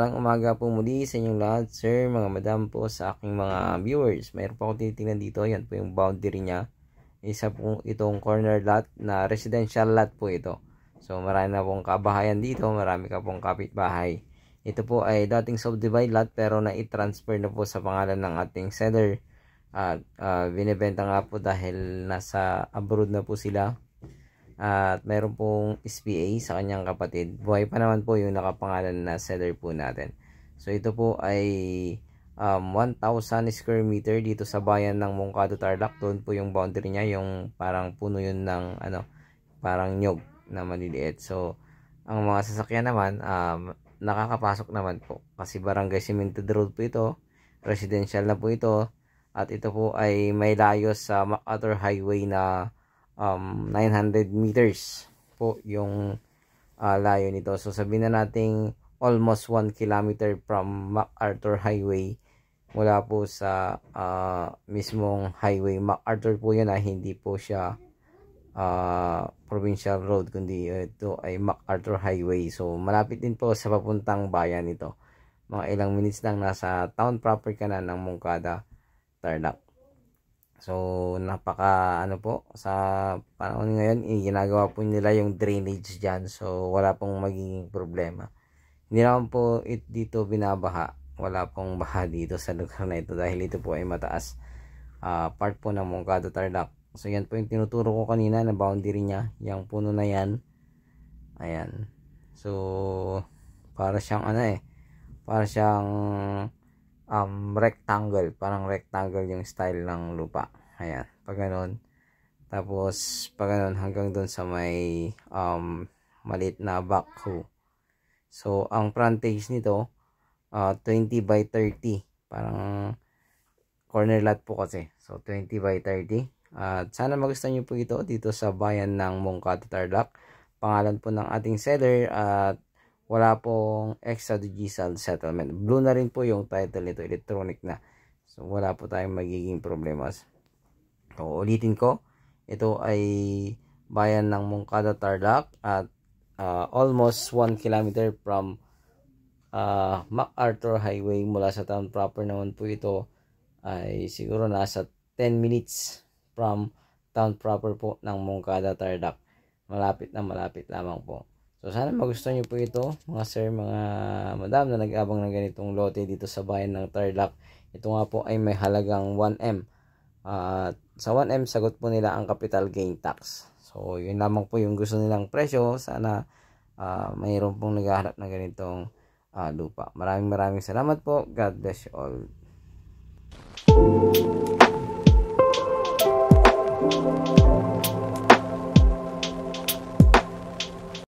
magandang umaga po muli sa inyong lahat, sir, mga madam po, sa aking mga viewers. Mayroon po ako tinitingnan dito, yan po yung boundary niya. Isa po itong corner lot na residential lot po ito. So marami na pong kabahayan dito, marami ka pong kapitbahay. Ito po ay dating subdivide lot pero na-transfer na po sa pangalan ng ating seller. At uh, binibenta nga po dahil nasa abroad na po sila at meron pong SPA sa kanyang kapatid. Buhay pa naman po yung nakapangalan na seller po natin. So ito po ay um, 1,000 square meter dito sa bayan ng Mongkado Tarlac. Doon po yung boundary niya, yung parang puno yun ng ano, parang nyog na maliliit. So ang mga sasakyan naman, um, nakakapasok naman po. Kasi barangay cemented road po ito, residential na po ito. At ito po ay may layo sa MacArthur Highway na um, 900 meters po yung uh, layo nito. So sabi na nating almost 1 kilometer from MacArthur Highway mula po sa uh, mismong highway. MacArthur po yun ah, hindi po siya uh, provincial road kundi ito ay MacArthur Highway. So malapit din po sa papuntang bayan ito. Mga ilang minutes lang nasa town proper ka na ng Mungkada, Tarlac. So, napaka ano po, sa panahon ngayon, eh, ginagawa po nila yung drainage dyan. So, wala pong magiging problema. Hindi naman po it dito binabaha. Wala pong baha dito sa lugar na ito dahil ito po ay mataas. Uh, part po ng Mongkado Tarlac. So, yan po yung tinuturo ko kanina na boundary niya. Yung puno na yan. Ayan. So, para siyang ano eh. Para siyang um, rectangle. Parang rectangle yung style ng lupa. Ayan. Pag ganun. Tapos, pag ganun, hanggang dun sa may um, maliit na backhoe. So, ang frontage nito, uh, 20 by 30. Parang corner lot po kasi. So, 20 by 30. At uh, sana magustuhan nyo po ito dito sa bayan ng Mongkato Tarlac. Pangalan po ng ating seller at wala pong extrajudicial settlement. Blue na rin po yung title nito, electronic na. So, wala po tayong magiging problema. So, ulitin ko, ito ay bayan ng Moncada Tarlac at uh, almost 1 kilometer from uh, MacArthur Highway mula sa town proper naman po ito ay siguro nasa 10 minutes from town proper po ng Moncada Tarlac. Malapit na malapit lamang po. So sana magustuhan nyo po ito mga sir, mga madam na nag-abang ng ganitong lote dito sa bayan ng Tarlac. Ito nga po ay may halagang 1M. At uh, sa 1M sagot po nila ang capital gain tax. So yun lamang po yung gusto nilang presyo. Sana uh, mayroon pong naghahanap ng ganitong uh, lupa. Maraming maraming salamat po. God bless you all. Thank you.